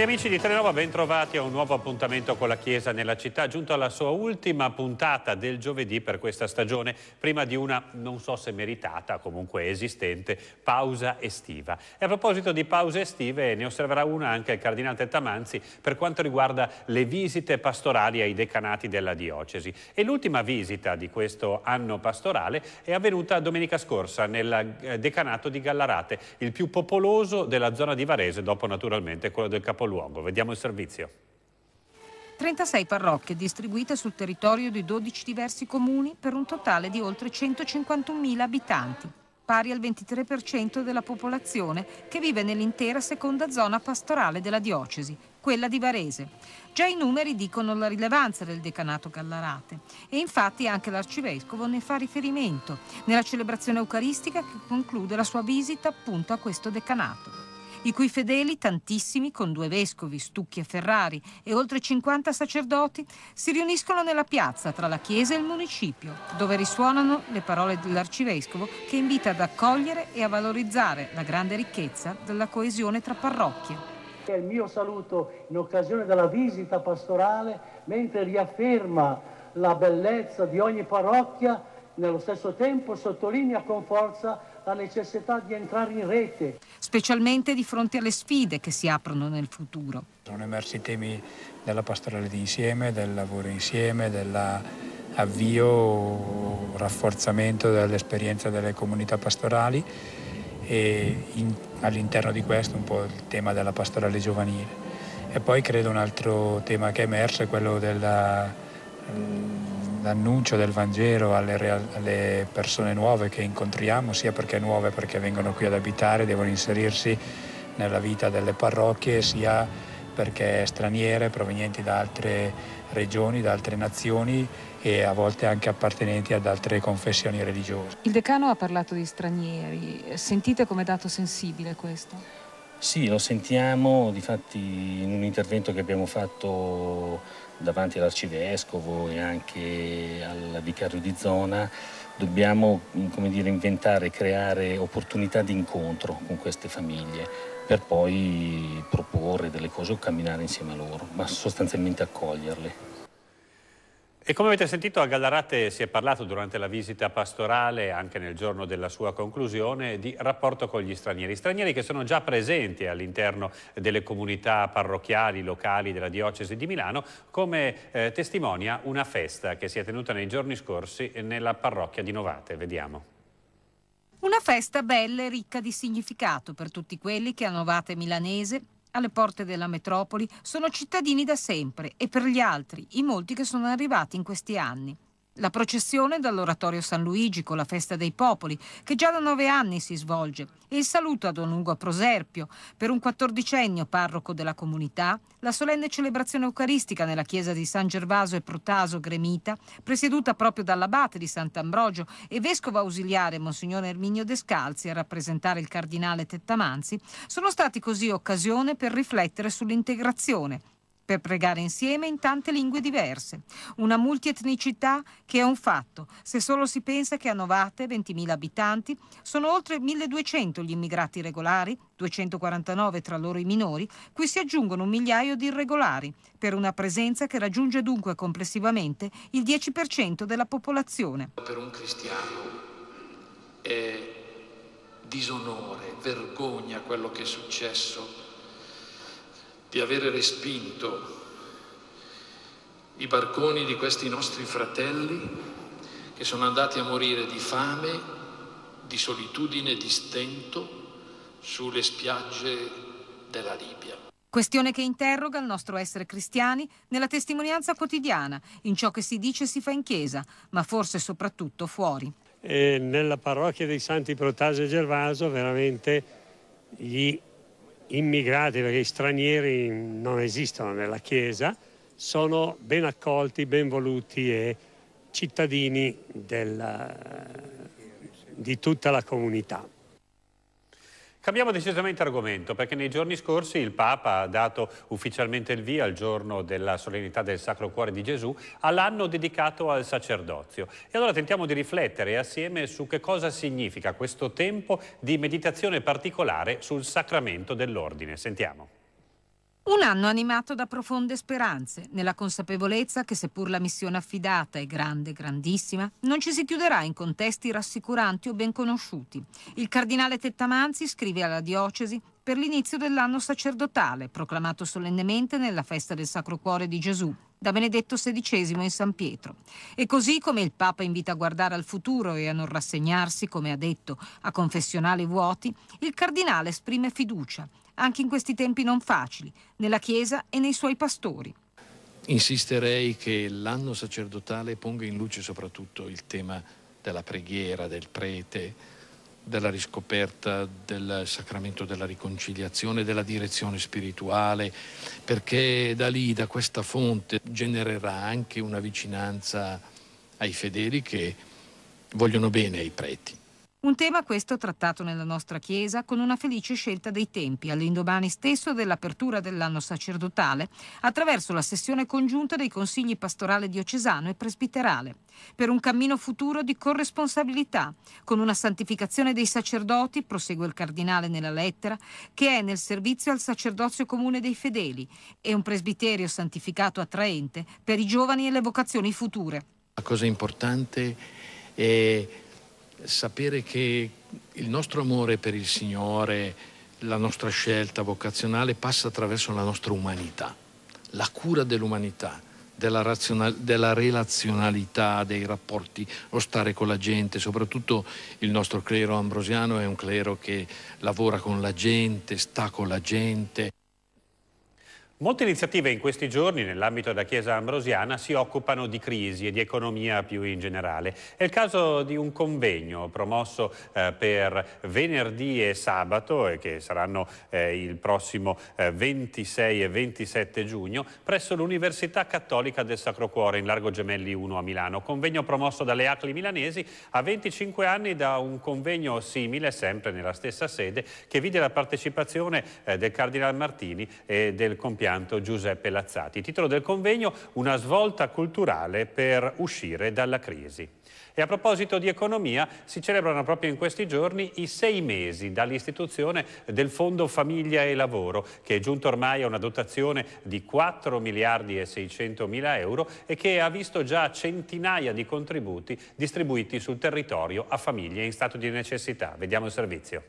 Cari amici di Telenova, bentrovati a un nuovo appuntamento con la Chiesa nella città, giunto alla sua ultima puntata del giovedì per questa stagione, prima di una, non so se meritata, comunque esistente, pausa estiva. E a proposito di pause estive, ne osserverà una anche il Cardinale Tamanzi per quanto riguarda le visite pastorali ai decanati della diocesi. E l'ultima visita di questo anno pastorale è avvenuta domenica scorsa nel eh, decanato di Gallarate, il più popoloso della zona di Varese, dopo naturalmente quello del capoluogo luogo. Vediamo il servizio. 36 parrocchie distribuite sul territorio di 12 diversi comuni per un totale di oltre 151.000 abitanti, pari al 23% della popolazione che vive nell'intera seconda zona pastorale della diocesi, quella di Varese. Già i numeri dicono la rilevanza del decanato Gallarate e infatti anche l'arcivescovo ne fa riferimento nella celebrazione eucaristica che conclude la sua visita appunto a questo decanato i cui fedeli, tantissimi, con due vescovi, Stucchi e Ferrari, e oltre 50 sacerdoti, si riuniscono nella piazza tra la chiesa e il municipio, dove risuonano le parole dell'arcivescovo che invita ad accogliere e a valorizzare la grande ricchezza della coesione tra parrocchie. Il mio saluto in occasione della visita pastorale, mentre riafferma la bellezza di ogni parrocchia, nello stesso tempo sottolinea con forza la necessità di entrare in rete. Specialmente di fronte alle sfide che si aprono nel futuro. Sono emersi i temi della pastorale d'insieme, del lavoro insieme, dell'avvio, rafforzamento dell'esperienza delle comunità pastorali e all'interno di questo un po' il tema della pastorale giovanile. E poi credo un altro tema che è emerso è quello della l'annuncio del Vangelo alle, alle, persone nuove che incontriamo, sia perché nuove perché vengono qui ad abitare, devono inserirsi nella vita delle parrocchie, sia perché straniere, provenienti da altre regioni, da altre nazioni e a volte anche appartenenti ad altre confessioni religiose. Il decano ha parlato di stranieri, sentite come dato sensibile questo? Sì, lo sentiamo, difatti in un intervento che abbiamo fatto davanti all'arcivescovo e anche al vicario di zona, dobbiamo dire, inventare e creare opportunità di incontro con queste famiglie per poi proporre delle cose o camminare insieme a loro, ma sostanzialmente accoglierle. E come avete sentito a Gallarate si è parlato durante la visita pastorale, anche nel giorno della sua conclusione, di rapporto con gli stranieri. Stranieri che sono già presenti all'interno delle comunità parrocchiali, locali della diocesi di Milano, come eh, testimonia una festa che si è tenuta nei giorni scorsi nella parrocchia di Novate. Vediamo. Una festa bella e ricca di significato per tutti quelli che a Novate Milanese alle porte della metropoli sono cittadini da sempre e per gli altri, i molti che sono arrivati in questi anni. La processione dall'oratorio San Luigi con la festa dei popoli, che già da nove anni si svolge, e il saluto a Don Ugo Proserpio, per un quattordicennio parroco della comunità, la solenne celebrazione eucaristica nella chiesa di San Gervaso e Protaso Gremita, presieduta proprio dall'abate di Sant'Ambrogio e vescovo ausiliare Monsignor Erminio Descalzi a rappresentare il cardinale Tettamanzi, sono stati così occasione per riflettere sull'integrazione per pregare insieme in tante lingue diverse. Una multietnicità che è un fatto, se solo si pensa che a Novate, 20.000 abitanti, sono oltre 1.200 gli immigrati regolari, 249 tra loro i minori, cui si aggiungono un migliaio di irregolari, per una presenza che raggiunge dunque complessivamente il 10% della popolazione. Per un cristiano è disonore, vergogna quello che è successo di avere respinto i barconi di questi nostri fratelli che sono andati a morire di fame, di solitudine, di stento sulle spiagge della Libia. Questione che interroga il nostro essere cristiani nella testimonianza quotidiana, in ciò che si dice e si fa in chiesa, ma forse soprattutto fuori. E nella parrocchia dei Santi Protase e Gervaso veramente gli immigrati, perché i stranieri non esistono nella Chiesa, sono ben accolti, ben voluti e cittadini della, di tutta la comunità. Cambiamo decisamente argomento perché nei giorni scorsi il Papa ha dato ufficialmente il via al giorno della solennità del Sacro Cuore di Gesù all'anno dedicato al sacerdozio. E allora tentiamo di riflettere assieme su che cosa significa questo tempo di meditazione particolare sul sacramento dell'ordine. Sentiamo. Un anno animato da profonde speranze, nella consapevolezza che seppur la missione affidata è grande, grandissima, non ci si chiuderà in contesti rassicuranti o ben conosciuti. Il cardinale Tettamanzi scrive alla diocesi per l'inizio dell'anno sacerdotale, proclamato solennemente nella festa del Sacro Cuore di Gesù, da Benedetto XVI in San Pietro. E così come il Papa invita a guardare al futuro e a non rassegnarsi, come ha detto, a confessionali vuoti, il Cardinale esprime fiducia anche in questi tempi non facili, nella Chiesa e nei suoi pastori. Insisterei che l'anno sacerdotale ponga in luce soprattutto il tema della preghiera, del prete, della riscoperta del sacramento della riconciliazione, della direzione spirituale, perché da lì, da questa fonte, genererà anche una vicinanza ai fedeli che vogliono bene ai preti. Un tema questo trattato nella nostra Chiesa con una felice scelta dei tempi, all'indomani stesso dell'apertura dell'anno sacerdotale, attraverso la sessione congiunta dei consigli pastorale diocesano e presbiterale, per un cammino futuro di corresponsabilità, con una santificazione dei sacerdoti, prosegue il Cardinale nella lettera, che è nel servizio al sacerdozio comune dei fedeli e un presbiterio santificato attraente per i giovani e le vocazioni future. La cosa importante è sapere che il nostro amore per il Signore, la nostra scelta vocazionale passa attraverso la nostra umanità, la cura dell'umanità, della, razional- della relazionalità, dei rapporti, lo stare con la gente, soprattutto il nostro clero ambrosiano è un clero che lavora con la gente, sta con la gente. Molte iniziative in questi giorni nell'ambito della Chiesa Ambrosiana si occupano di crisi e di economia più in generale. È il caso di un convegno promosso eh, per venerdì e sabato e che saranno eh, il prossimo eh, 26 e 27 giugno presso l'Università Cattolica del Sacro Cuore in Largo Gemelli 1 a Milano. Convegno promosso dalle ACLI milanesi a 25 anni da un convegno simile, sempre nella stessa sede, che vide la partecipazione eh, del Cardinal Martini e del compianto compianto Giuseppe Lazzati. Titolo del convegno Una svolta culturale per uscire dalla crisi. E a proposito di economia, si celebrano proprio in questi giorni i sei mesi dall'istituzione del Fondo Famiglia e Lavoro, che è giunto ormai a una dotazione di 4 miliardi e 600 mila euro e che ha visto già centinaia di contributi distribuiti sul territorio a famiglie in stato di necessità. Vediamo il servizio.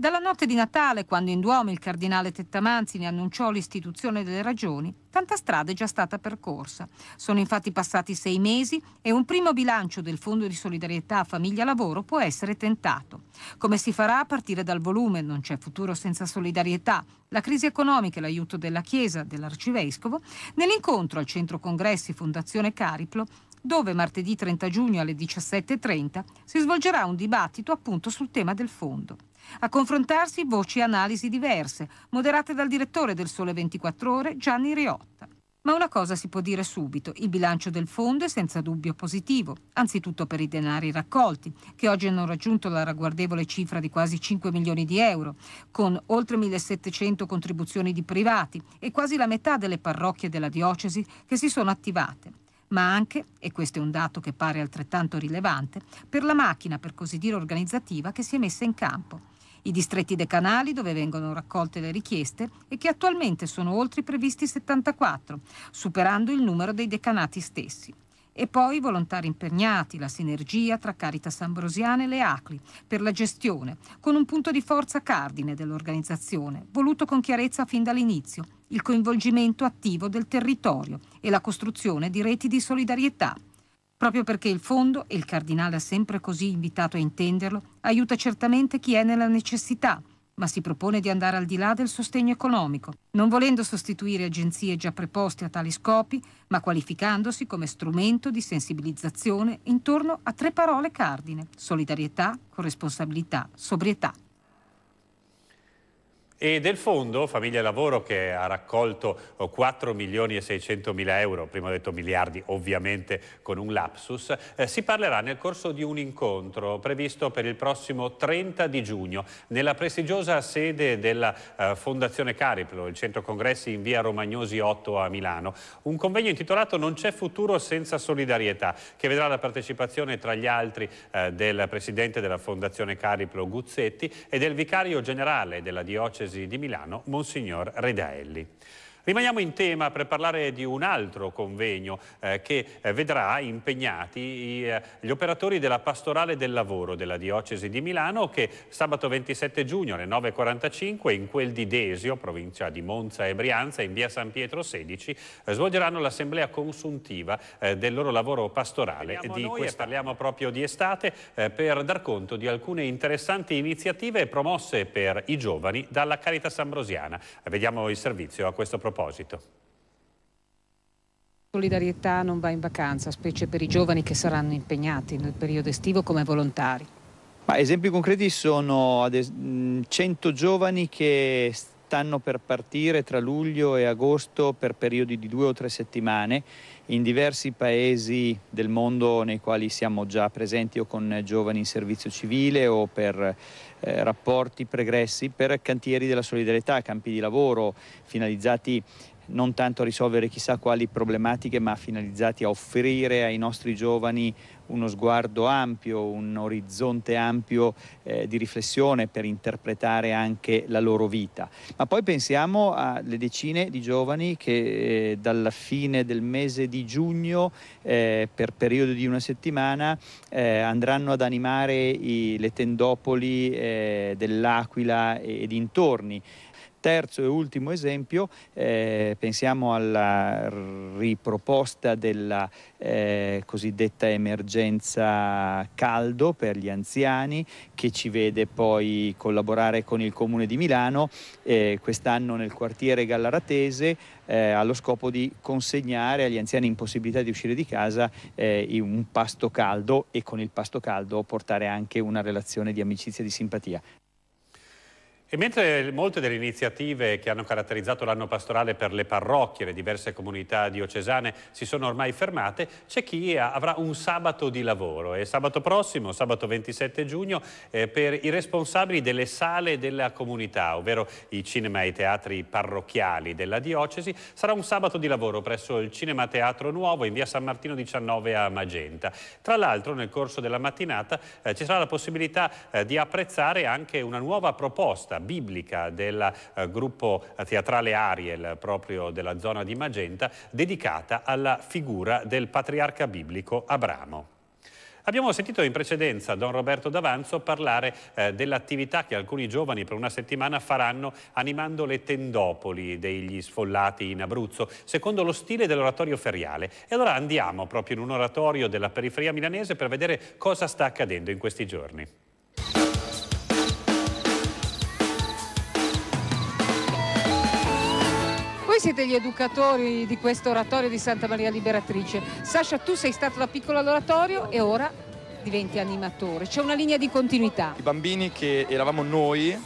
Dalla notte di Natale, quando in Duomo il cardinale Tettamanzini annunciò l'istituzione delle ragioni, tanta strada è già stata percorsa. Sono infatti passati sei mesi e un primo bilancio del Fondo di solidarietà famiglia-lavoro può essere tentato. Come si farà a partire dal volume Non c'è futuro senza solidarietà, la crisi economica e l'aiuto della Chiesa, dell'Arcivescovo, nell'incontro al Centro Congressi Fondazione Cariplo dove martedì 30 giugno alle 17.30 si svolgerà un dibattito appunto sul tema del fondo. A confrontarsi voci e analisi diverse, moderate dal direttore del Sole 24 Ore, Gianni Riotta. Ma una cosa si può dire subito, il bilancio del fondo è senza dubbio positivo, anzitutto per i denari raccolti, che oggi hanno raggiunto la ragguardevole cifra di quasi 5 milioni di euro, con oltre 1.700 contribuzioni di privati e quasi la metà delle parrocchie della diocesi che si sono attivate ma anche, e questo è un dato che pare altrettanto rilevante, per la macchina, per così dire, organizzativa che si è messa in campo. I distretti decanali dove vengono raccolte le richieste e che attualmente sono oltre i previsti 74, superando il numero dei decanati stessi. E poi i volontari impegnati, la sinergia tra Caritas Ambrosiana e le ACLI per la gestione, con un punto di forza cardine dell'organizzazione, voluto con chiarezza fin dall'inizio, il coinvolgimento attivo del territorio e la costruzione di reti di solidarietà. Proprio perché il fondo, e il cardinale ha sempre così invitato a intenderlo, aiuta certamente chi è nella necessità, ma si propone di andare al di là del sostegno economico, non volendo sostituire agenzie già preposte a tali scopi, ma qualificandosi come strumento di sensibilizzazione intorno a tre parole cardine, solidarietà, corresponsabilità, sobrietà e del fondo Famiglia e Lavoro che ha raccolto 4 milioni e 600 mila euro, prima ho detto miliardi ovviamente con un lapsus, eh, si parlerà nel corso di un incontro previsto per il prossimo 30 di giugno nella prestigiosa sede della eh, Fondazione Cariplo, il centro congressi in via Romagnosi 8 a Milano, un convegno intitolato Non c'è futuro senza solidarietà che vedrà la partecipazione tra gli altri eh, del presidente della Fondazione Cariplo Guzzetti e del vicario generale della diocesi diocesi di Milano, Monsignor Redaelli. Rimaniamo in tema per parlare di un altro convegno eh, che eh, vedrà impegnati i, eh, gli operatori della pastorale del lavoro della diocesi di Milano che sabato 27 giugno alle 9.45 in quel di Desio, provincia di Monza e Brianza, in via San Pietro 16, eh, svolgeranno l'assemblea consuntiva eh, del loro lavoro pastorale. Di questa... Parliamo proprio di estate eh, per dar conto di alcune interessanti iniziative promosse per i giovani dalla Caritas Ambrosiana. vediamo il servizio a questo proposito proposito. Solidarietà non va in vacanza, specie per i giovani che saranno impegnati nel periodo estivo come volontari. Ma esempi concreti sono 100 giovani che stanno per partire tra luglio e agosto per periodi di due o tre settimane in diversi paesi del mondo nei quali siamo già presenti o con giovani in servizio civile o per eh, rapporti pregressi per cantieri della solidarietà, campi di lavoro finalizzati non tanto a risolvere chissà quali problematiche, ma finalizzati a offrire ai nostri giovani uno sguardo ampio, un orizzonte ampio eh, di riflessione per interpretare anche la loro vita. Ma poi pensiamo alle decine di giovani che eh, dalla fine del mese di giugno, eh, per periodo di una settimana, eh, andranno ad animare i, le tendopoli eh, dell'Aquila e, e dintorni. Terzo e ultimo esempio, eh, pensiamo alla riproposta della eh, cosiddetta emergenza caldo per gli anziani che ci vede poi collaborare con il Comune di Milano eh, quest'anno nel quartiere Gallaratese eh, allo scopo di consegnare agli anziani in possibilità di uscire di casa eh, un pasto caldo e con il pasto caldo portare anche una relazione di amicizia e di simpatia. E mentre molte delle iniziative che hanno caratterizzato l'anno pastorale per le parrocchie, le diverse comunità diocesane si sono ormai fermate, c'è chi avrà un sabato di lavoro e sabato prossimo, sabato 27 giugno, eh, per i responsabili delle sale della comunità, ovvero i cinema e i teatri parrocchiali della diocesi, sarà un sabato di lavoro presso il Cinema Teatro Nuovo in via San Martino 19 a Magenta. Tra l'altro nel corso della mattinata eh, ci sarà la possibilità eh, di apprezzare anche una nuova proposta biblica del eh, gruppo teatrale Ariel, proprio della zona di Magenta, dedicata alla figura del patriarca biblico Abramo. Abbiamo sentito in precedenza Don Roberto D'Avanzo parlare eh, dell'attività che alcuni giovani per una settimana faranno animando le tendopoli degli sfollati in Abruzzo, secondo lo stile dell'oratorio feriale. E allora andiamo proprio in un oratorio della periferia milanese per vedere cosa sta accadendo in questi giorni. voi siete gli educatori di questo oratorio di Santa Maria Liberatrice. Sasha, tu sei stato da piccolo all'oratorio e ora diventi animatore. C'è una linea di continuità. I bambini che eravamo noi,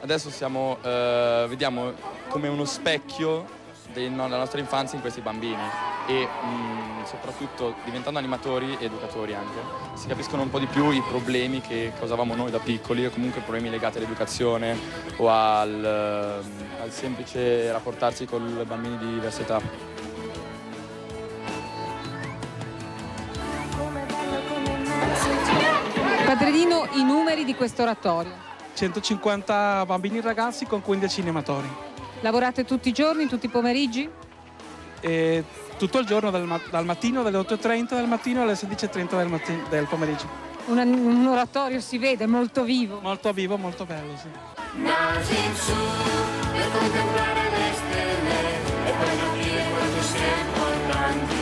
adesso siamo, eh, vediamo come uno specchio della nostra infanzia in questi bambini. E, mh, mm, soprattutto diventando animatori e educatori anche, si capiscono un po' di più i problemi che causavamo noi da piccoli o comunque problemi legati all'educazione o al, eh, al semplice rapportarsi con bambini di diversa età. Padrino, i numeri di questo oratorio. 150 bambini e ragazzi con 15 animatori. Lavorate tutti i giorni, tutti i pomeriggi? eh, tutto il giorno dal, dal mattino dalle 8.30 del mattino alle 16.30 del, mattino, del pomeriggio. Un, un, oratorio si vede, molto vivo. Molto vivo, molto bello, sì. in su per contemplare le stelle e poi capire quanto sia importante.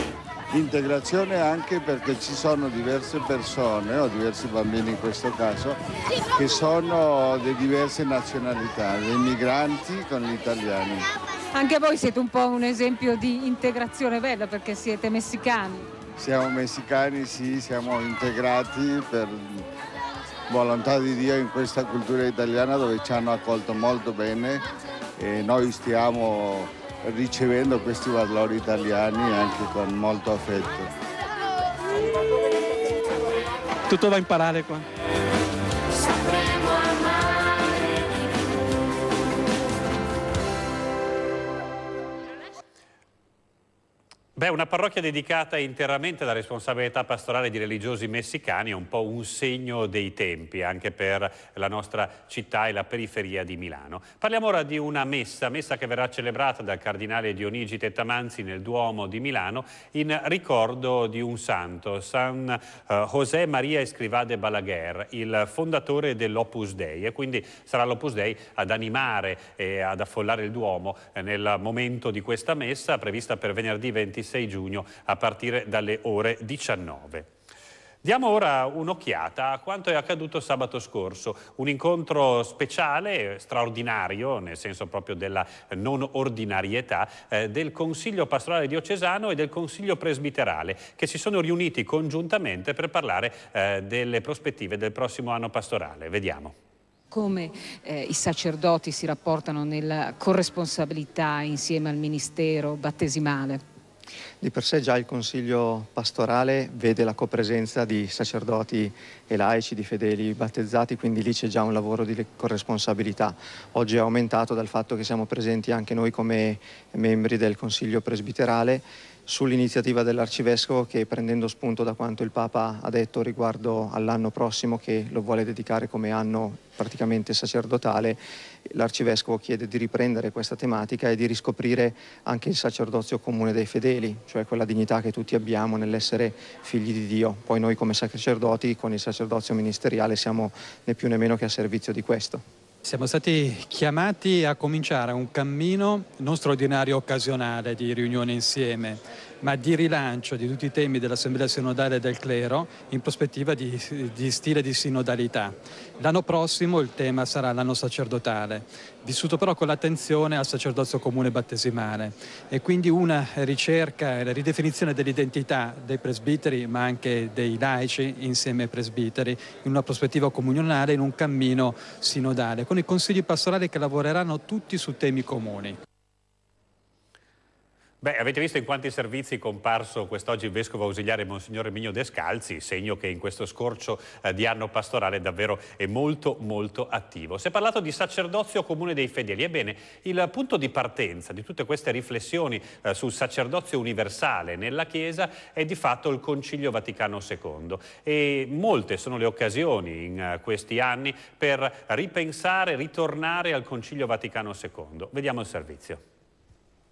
Integrazione anche perché ci sono diverse persone, o diversi bambini in questo caso, che sono di diverse nazionalità, dei migranti con gli italiani. Anche voi siete un po' un esempio di integrazione bella perché siete messicani. Siamo messicani, sì, siamo integrati per volontà di Dio in questa cultura italiana dove ci hanno accolto molto bene e noi stiamo ricevendo questi valori italiani anche con molto affetto. Tutto da imparare qua. Sapremo amare. Beh, una parrocchia dedicata interamente alla responsabilità pastorale di religiosi messicani è un po' un segno dei tempi anche per la nostra città e la periferia di Milano. Parliamo ora di una messa, messa che verrà celebrata dal cardinale Dionigi Tettamanzi nel Duomo di Milano in ricordo di un santo, San eh, José María Escrivá de Balaguer, il fondatore dell'Opus Dei e quindi sarà l'Opus Dei ad animare e ad affollare il Duomo eh, nel momento di questa messa prevista per venerdì 26 26 giugno a partire dalle ore 19. Diamo ora un'occhiata a quanto è accaduto sabato scorso, un incontro speciale, straordinario, nel senso proprio della non ordinarietà, eh, del Consiglio Pastorale Diocesano e del Consiglio Presbiterale, che si sono riuniti congiuntamente per parlare eh, delle prospettive del prossimo anno pastorale. Vediamo come eh, i sacerdoti si rapportano nella corresponsabilità insieme al Ministero battesimale. Di per sé già il Consiglio pastorale vede la copresenza di sacerdoti e laici, di fedeli battezzati, quindi lì c'è già un lavoro di corresponsabilità. Oggi è aumentato dal fatto che siamo presenti anche noi come membri del Consiglio presbiterale sull'iniziativa dell'Arcivescovo che prendendo spunto da quanto il Papa ha detto riguardo all'anno prossimo che lo vuole dedicare come anno praticamente sacerdotale, l'Arcivescovo chiede di riprendere questa tematica e di riscoprire anche il sacerdozio comune dei fedeli, cioè quella dignità che tutti abbiamo nell'essere figli di Dio. Poi noi come sacerdoti con il sacerdozio ministeriale siamo né più né meno che a servizio di questo. Siamo stati chiamati a cominciare un cammino non straordinario occasionale di riunione insieme, ma di rilancio di tutti i temi dell'Assemblea Sinodale e del Clero in prospettiva di, di stile di sinodalità. L'anno prossimo il tema sarà l'anno sacerdotale, vissuto però con l'attenzione al sacerdozio comune battesimale e quindi una ricerca e la ridefinizione dell'identità dei presbiteri ma anche dei laici insieme ai presbiteri in una prospettiva comunionale, in un cammino sinodale, con i consigli pastorali che lavoreranno tutti su temi comuni. Beh, avete visto in quanti servizi è comparso quest'oggi il Vescovo ausiliare Monsignore Migno Descalzi, segno che in questo scorcio eh, di anno pastorale davvero è molto molto attivo. Si è parlato di sacerdozio comune dei fedeli. Ebbene, il punto di partenza di tutte queste riflessioni eh, sul sacerdozio universale nella Chiesa è di fatto il Concilio Vaticano II e molte sono le occasioni in eh, questi anni per ripensare, ritornare al Concilio Vaticano II. Vediamo il servizio.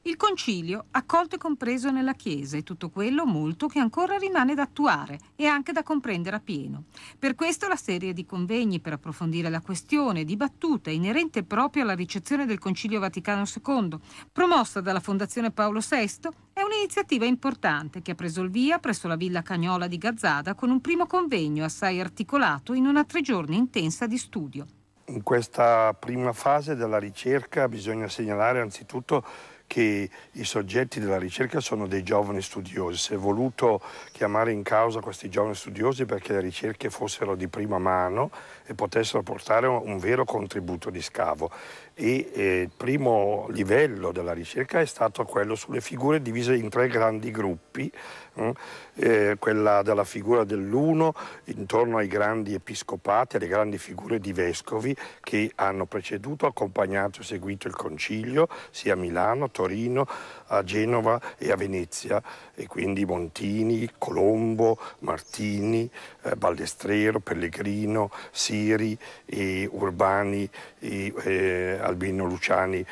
Il concilio accolto e compreso nella Chiesa e tutto quello molto che ancora rimane da attuare e anche da comprendere appieno. Per questo la serie di convegni per approfondire la questione dibattuta inerente proprio alla ricezione del Concilio Vaticano II, promossa dalla Fondazione Paolo VI, è un'iniziativa importante che ha preso il via presso la Villa Cagnola di Gazzada con un primo convegno assai articolato in una tre giorni intensa di studio. In questa prima fase della ricerca bisogna segnalare anzitutto che i soggetti della ricerca sono dei giovani studiosi. Si è voluto chiamare in causa questi giovani studiosi perché le ricerche fossero di prima mano e potessero portare un vero contributo di scavo. E, eh, il primo livello della ricerca è stato quello sulle figure divise in tre grandi gruppi Mm, eh, quella della figura dell'uno intorno ai grandi episcopati, alle grandi figure di vescovi che hanno preceduto, accompagnato e seguito il concilio sia a Milano, a Torino, a Genova e a Venezia e quindi Montini, Colombo, Martini, eh, Baldestrero, Pellegrino, Siri, e Urbani, e, e eh, Albino Luciani eh,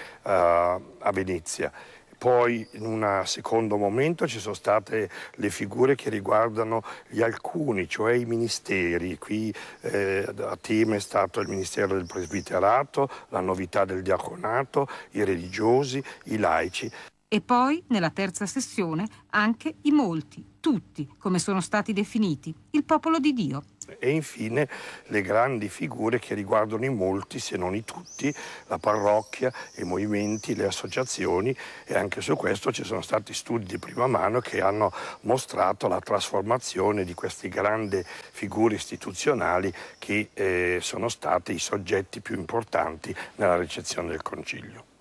a Venezia. Poi in un secondo momento ci sono state le figure che riguardano gli alcuni, cioè i ministeri. Qui eh, a tema è stato il ministero del presbiterato, la novità del diaconato, i religiosi, i laici. E poi, nella terza sessione, anche i molti, tutti, come sono stati definiti, il popolo di Dio. E infine le grandi figure che riguardano i molti, se non i tutti, la parrocchia, i movimenti, le associazioni e anche su questo ci sono stati studi di prima mano che hanno mostrato la trasformazione di queste grandi figure istituzionali che eh, sono stati i soggetti più importanti nella ricezione del Concilio.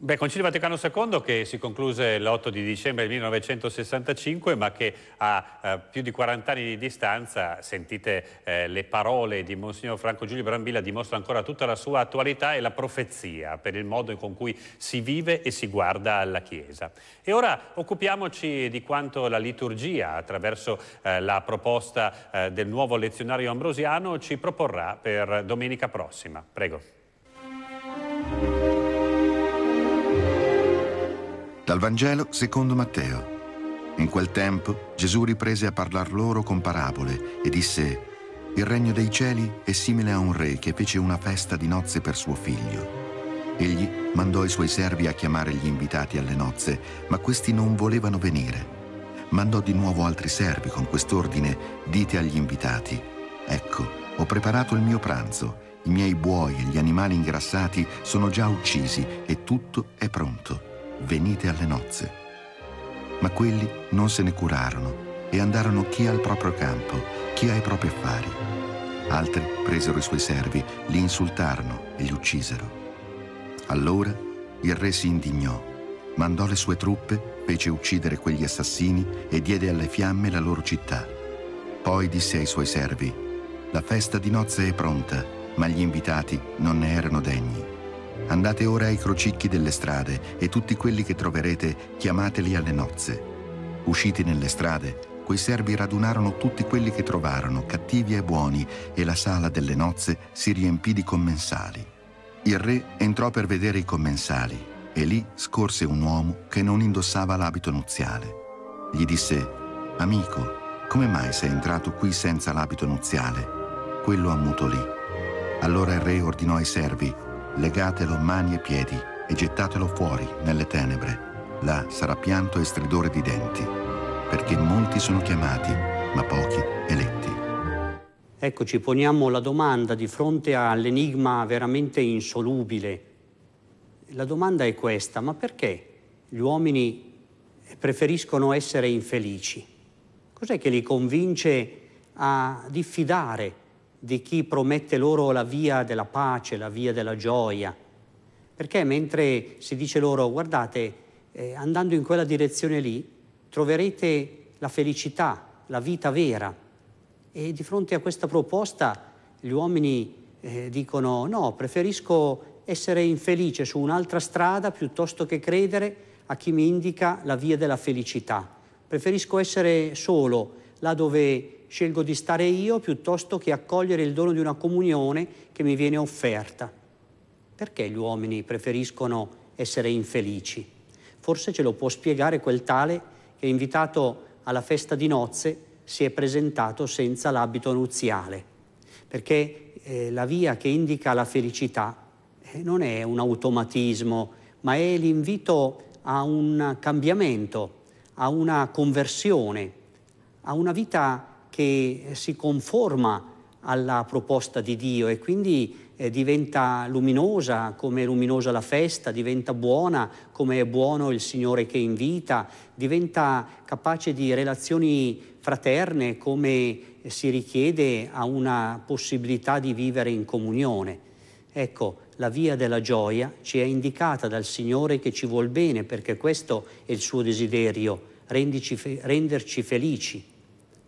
Beh, Concilio Vaticano II che si concluse l'8 di dicembre 1965 ma che a, a più di 40 anni di distanza, sentite eh, le parole di Monsignor Franco Giulio Brambilla, dimostra ancora tutta la sua attualità e la profezia per il modo con cui si vive e si guarda alla Chiesa. E ora occupiamoci di quanto la liturgia, attraverso eh, la proposta eh, del nuovo lezionario ambrosiano, ci proporrà per domenica prossima. Prego. Dal Vangelo secondo Matteo. In quel tempo Gesù riprese a parlar loro con parabole e disse «Il regno dei cieli è simile a un re che fece una festa di nozze per suo figlio». Egli mandò i suoi servi a chiamare gli invitati alle nozze, ma questi non volevano venire. Mandò di nuovo altri servi con quest'ordine, dite agli invitati, «Ecco, ho preparato il mio pranzo, i miei buoi e gli animali ingrassati sono già uccisi e tutto è pronto» venite alle nozze. Ma quelli non se ne curarono e andarono chi al proprio campo, chi ai propri affari. Altri presero i suoi servi, li insultarono e li uccisero. Allora il re si indignò, mandò le sue truppe, fece uccidere quegli assassini e diede alle fiamme la loro città. Poi disse ai suoi servi, la festa di nozze è pronta, ma gli invitati non ne erano degni Andate ora ai crocicchi delle strade e tutti quelli che troverete chiamateli alle nozze. Usciti nelle strade, quei servi radunarono tutti quelli che trovarono, cattivi e buoni, e la sala delle nozze si riempì di commensali. Il re entrò per vedere i commensali, e lì scorse un uomo che non indossava l'abito nuziale. Gli disse, Amico, come mai sei entrato qui senza l'abito nuziale? Quello ammutolì. Allora il re ordinò ai servi, legatelo mani e piedi e gettatelo fuori nelle tenebre. Là sarà pianto e stridore di denti, perché molti sono chiamati, ma pochi eletti. Ecco, ci poniamo la domanda di fronte all'enigma veramente insolubile. La domanda è questa, ma perché gli uomini preferiscono essere infelici? Cos'è che li convince a diffidare di chi promette loro la via della pace, la via della gioia. Perché mentre si dice loro guardate, eh, andando in quella direzione lì, troverete la felicità, la vita vera. E di fronte a questa proposta gli uomini eh, dicono no, preferisco essere infelice su un'altra strada piuttosto che credere a chi mi indica la via della felicità. Preferisco essere solo là dove scelgo di stare io piuttosto che accogliere il dono di una comunione che mi viene offerta. Perché gli uomini preferiscono essere infelici? Forse ce lo può spiegare quel tale che invitato alla festa di nozze si è presentato senza l'abito nuziale, perché eh, la via che indica la felicità eh, non è un automatismo, ma è l'invito a un cambiamento, a una conversione, a una vita che si conforma alla proposta di Dio e quindi eh, diventa luminosa come è luminosa la festa, diventa buona come è buono il Signore che invita, diventa capace di relazioni fraterne come si richiede a una possibilità di vivere in comunione. Ecco, la via della gioia ci è indicata dal Signore che ci vuol bene perché questo è il suo desiderio, fe renderci felici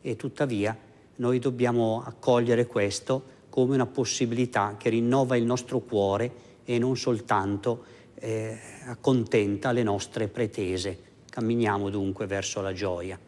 e tuttavia noi dobbiamo accogliere questo come una possibilità che rinnova il nostro cuore e non soltanto eh, accontenta le nostre pretese. Camminiamo dunque verso la gioia.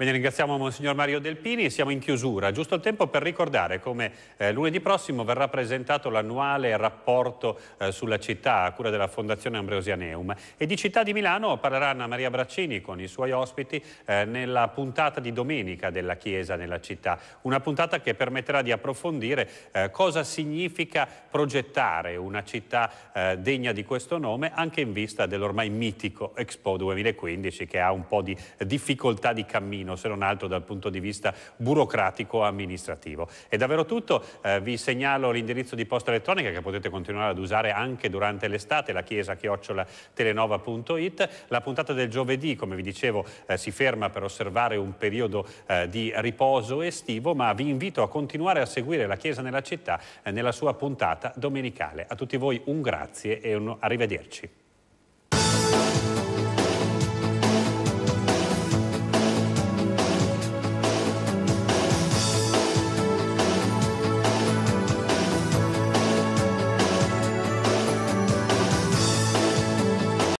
Bene, ringraziamo Monsignor Mario Delpini e siamo in chiusura. Giusto il tempo per ricordare come eh, lunedì prossimo verrà presentato l'annuale rapporto eh, sulla città a cura della Fondazione Ambrosianeum. E di città di Milano parlerà Anna Maria Braccini con i suoi ospiti eh, nella puntata di domenica della Chiesa nella città. Una puntata che permetterà di approfondire eh, cosa significa progettare una città eh, degna di questo nome anche in vista dell'ormai mitico Expo 2015 che ha un po' di eh, difficoltà di cammino fenomeno, se non altro dal punto di vista burocratico-amministrativo. È davvero tutto, eh, vi segnalo l'indirizzo di posta elettronica che potete continuare ad usare anche durante l'estate, la chiesa chiocciola telenova.it. La puntata del giovedì, come vi dicevo, eh, si ferma per osservare un periodo eh, di riposo estivo, ma vi invito a continuare a seguire la chiesa nella città eh, nella sua puntata domenicale. A tutti voi un grazie e un arrivederci.